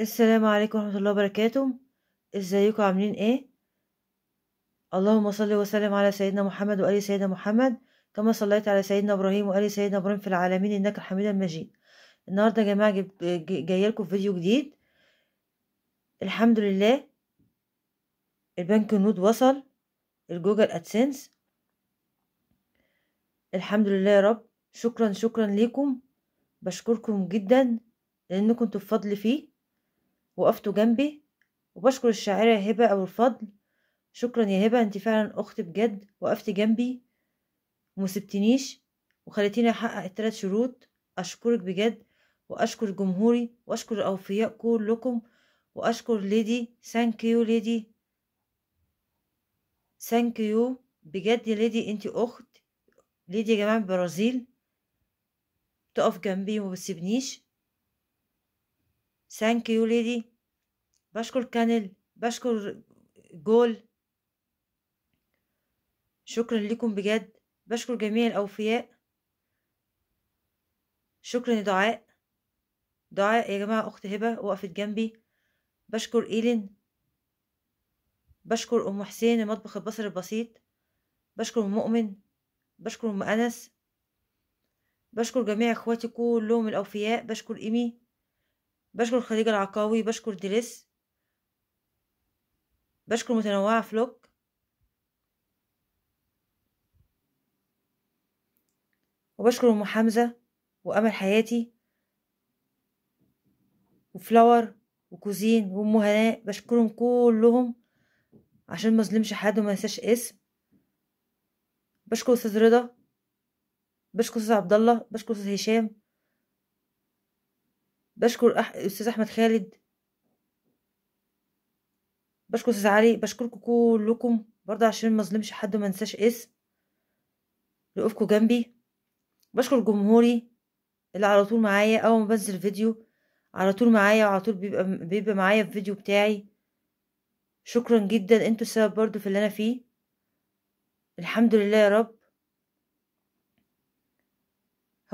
السلام عليكم ورحمة الله وبركاته ازيكم عاملين ايه اللهم صل وسلم على سيدنا محمد وآل سيدنا محمد كما صليت على سيدنا إبراهيم وآل سيدنا إبراهيم في العالمين إنك حميد مجيد النهاردة يا جماعة جاية لكم فيديو جديد الحمد لله البنك نود وصل الجوجل أدسنس الحمد لله يا رب شكرا شكرا ليكم بشكركم جدا لأنكم بفضل فيه وقفتوا جنبي وبشكر الشاعرة هبة أبو الفضل شكرا يا هبة انت فعلا أخت بجد وقفت جنبي ومسبتنيش وخلتيني أحقق التلات شروط أشكرك بجد وأشكر جمهوري وأشكر الأوفياء كلكم وأشكر ليدي ثانك يو ليدي ثانك يو بجد يا ليدي انت أخت ليدي يا جماعة البرازيل تقف جنبي ومبتسيبنيش ثانك يو ليدي بشكر كانل بشكر جول شكرا لكم بجد بشكر جميع الأوفياء شكرا لدعاء دعاء يا جماعة أخت هبة وقفت جنبي بشكر إيلين بشكر أم حسين المطبخ البصري البسيط بشكر أم مؤمن بشكر أم أنس بشكر جميع إخواتي كلهم الأوفياء بشكر إيمي بشكر خديجة العقاوي بشكر ديليس بشكر متنوعة فلوك وبشكر أم حمزة وأمل حياتي وفلاور وكوزين وأم هناء بشكرهم كلهم عشان مظلمش حد وما ننساش اسم بشكر أستاذ رضا بشكر أستاذ عبد الله بشكر أستاذ هشام بشكر أح... أستاذ أحمد خالد بشكر أستاذ علي بشكركم كلكم برضه عشان ما أظلمش حد وما انساش اسم لوقوفكم جنبي بشكر جمهوري اللي على طول معايا أول ما بنزل فيديو على طول معايا وعلى طول بيبقى بيبقى معايا في فيديو بتاعي شكرا جدا انتوا السبب برضو في اللي انا فيه الحمد لله يا رب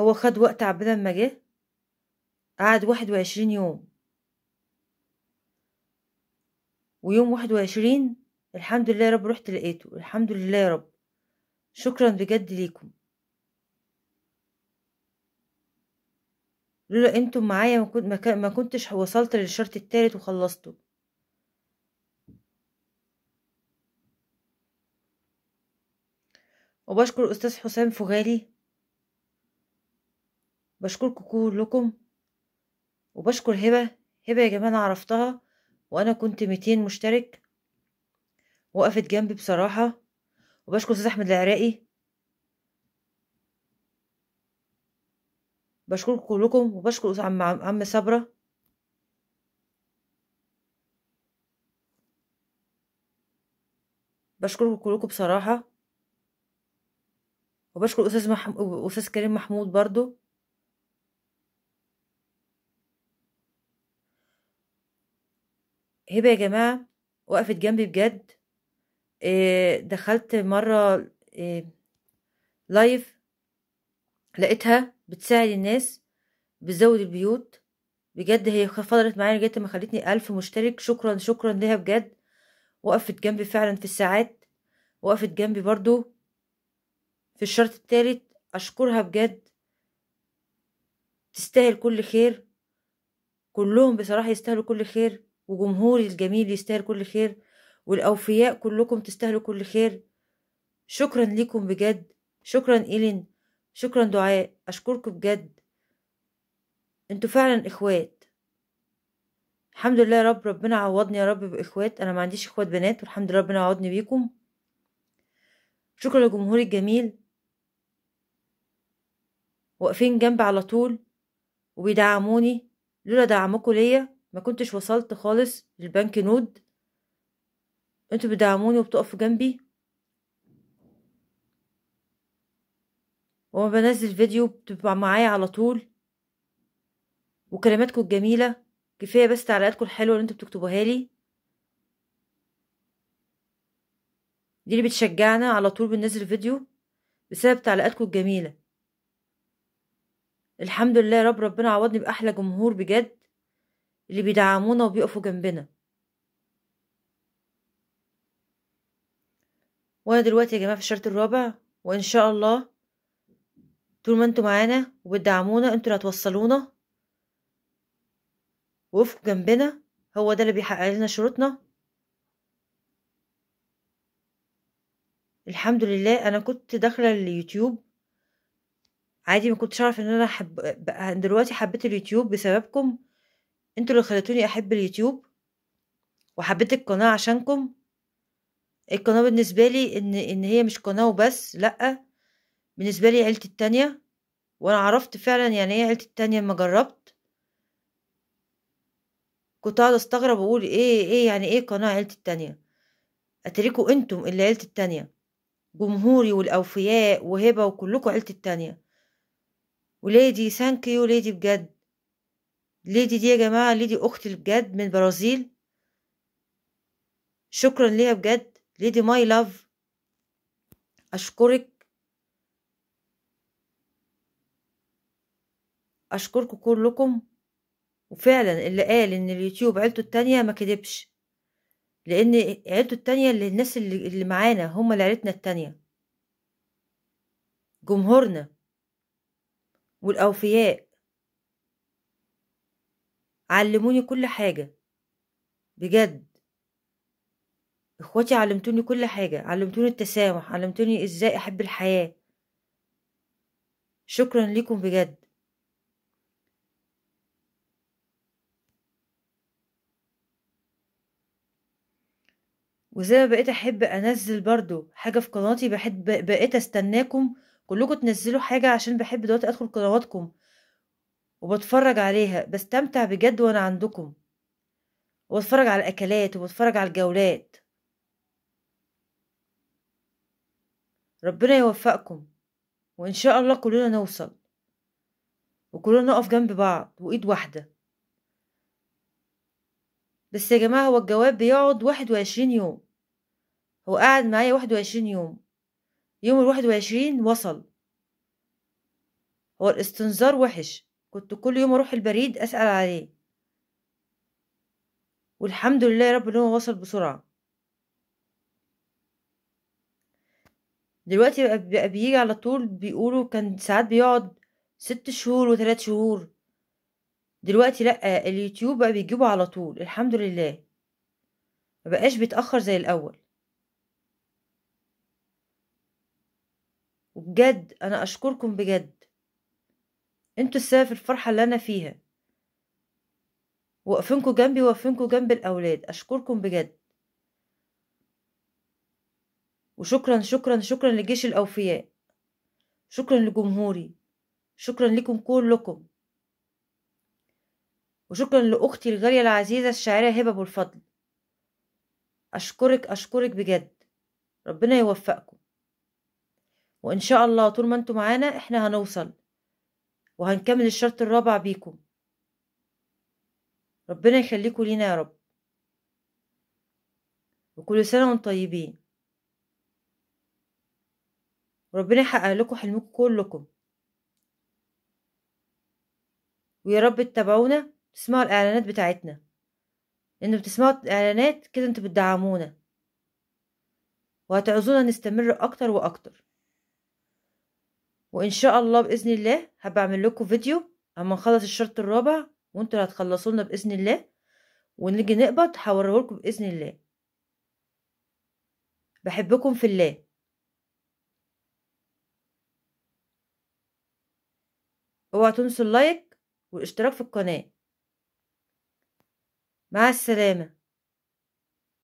هو خد وقت عبدا ما جه قعد واحد وعشرين يوم ويوم واحد وعشرين الحمد لله يا رب رحت لقيته الحمد لله يا رب شكرا بجد ليكم لولا انتم معايا ما كنتش وصلت للشرط التالت وخلصته وبشكر استاذ حسام فغالي بشكركم كلكم وبشكر هبة هبة يا جماعة أنا عرفتها وأنا كنت ميتين مشترك وقفت جنبي بصراحة وبشكر أستاذ أحمد العراقي بشكركم كلكم وبشكر عم عم صبرة بشكركم كلكم بصراحة وبشكر أستاذ مح... أستاذ كريم محمود برضو هبه يا جماعه وقفت جنبي بجد آه، دخلت مره لايف آه، لقيتها بتساعد الناس بتزود البيوت بجد هي فضلت معايا لغايه ما خلتني ألف مشترك شكرا شكرا ليها بجد وقفت جنبي فعلا في الساعات وقفت جنبي برضو في الشرط التالت أشكرها بجد تستاهل كل خير كلهم بصراحة يستاهلوا كل خير وجمهوري الجميل يستاهل كل خير والأوفياء كلكم تستاهلوا كل خير شكرا ليكم بجد شكرا إيلين شكرا دعاء أشكركم بجد انتوا فعلا إخوات الحمد لله يا رب ربنا عوضني يا رب بإخوات أنا ما عنديش إخوات بنات والحمد لله ربنا عوضني بيكم شكرا لجمهوري الجميل واقفين جنبي على طول وبيدعموني لولا دعمكم ليا ما كنتش وصلت خالص للبنك نود انتوا بتدعموني وبتقفوا جنبي وما بنزل فيديو بتبقى معايا على طول وكلماتكم الجميلة كفاية بس تعليقاتكم الحلوة اللي انتوا بتكتبوها لي دي اللي بتشجعنا على طول بننزل فيديو بسبب تعليقاتكم الجميلة الحمد لله رب ربنا عوضني بأحلى جمهور بجد اللي بيدعمونا وبيقفوا جنبنا وانا دلوقتي يا جماعه في الشرط الرابع وان شاء الله طول ما انتوا معانا وبتدعمونا انتوا اللي هتوصلونا وقفوا جنبنا هو ده اللي بيحقق لنا شروطنا الحمد لله انا كنت داخله اليوتيوب عادي ما كنتش اعرف ان انا حب... دلوقتي حبيت اليوتيوب بسببكم انتوا اللي خلتوني احب اليوتيوب وحبيت القناه عشانكم القناه بالنسبه لي ان ان هي مش قناه وبس لا بالنسبه لي عيلتي التانية وانا عرفت فعلا يعني ايه عيلتي التانية لما جربت كنت قاعده استغرب واقول ايه ايه يعني ايه قناه عيلتي التانية اتركوا انتم اللي عيلتي التانية جمهوري والاوفياء وهبه وكلكم عيلتي التانية وليدي ثانك يو ليدي بجد ليدي دي يا جماعة ليدي أختي بجد من البرازيل شكرا ليها بجد ليدي ماي لاف أشكرك أشكركم كلكم وفعلا اللي قال إن اليوتيوب عيلته التانية ما كدبش لأن عيلته التانية اللي الناس اللي, اللي معانا هم اللي عيلتنا التانية جمهورنا والأوفياء علموني كل حاجة بجد اخواتي علمتوني كل حاجة علمتوني التسامح علمتوني ازاي احب الحياة شكرا ليكم بجد وزي ما بقيت احب انزل برضو حاجة في قناتي بحب بقيت استناكم كلكم تنزلوا حاجة عشان بحب دلوقتي ادخل قنواتكم وبتفرج عليها بستمتع بجد وانا عندكم وبتفرج على الاكلات وبتفرج على الجولات ربنا يوفقكم وان شاء الله كلنا نوصل وكلنا نقف جنب بعض وايد واحده بس يا جماعه هو الجواب بيقعد واحد وعشرين يوم هو قاعد معايا واحد وعشرين يوم يوم الواحد وعشرين وصل هو الاستنظار وحش كنت كل يوم اروح البريد اسال عليه والحمد لله يا رب ان هو وصل بسرعه دلوقتي بقى بيجي على طول بيقولوا كان ساعات بيقعد ست شهور وثلاث شهور دلوقتي لا اليوتيوب بقى بيجيبه على طول الحمد لله مبقاش بيتاخر زي الاول وبجد انا اشكركم بجد انتوا السبب في الفرحة اللي أنا فيها واقفينكوا جنبي واقفينكوا جنب الأولاد أشكركم بجد وشكرا شكرا شكرا لجيش الأوفياء شكرا لجمهوري شكرا لكم كلكم وشكرا لأختي الغالية العزيزة الشاعرة هبة أبو الفضل أشكرك أشكرك بجد ربنا يوفقكم وإن شاء الله طول ما انتوا معانا احنا هنوصل وهنكمل الشرط الرابع بيكم ربنا يخليكم لينا يا رب وكل سنة وانتم طيبين وربنا يحقق لكم حلمكم كلكم ويا رب تتابعونا تسمعوا الإعلانات بتاعتنا لأن بتسمعوا الإعلانات كده انتوا بتدعمونا وهتعوزونا نستمر أكتر وأكتر وان شاء الله باذن الله هبقى اعمل لكم فيديو اما نخلص الشرط الرابع وانتوا اللي هتخلصوا لنا باذن الله ونيجي نقبض هوريه لكم باذن الله بحبكم في الله اوعوا تنسوا اللايك والاشتراك في القناه مع السلامه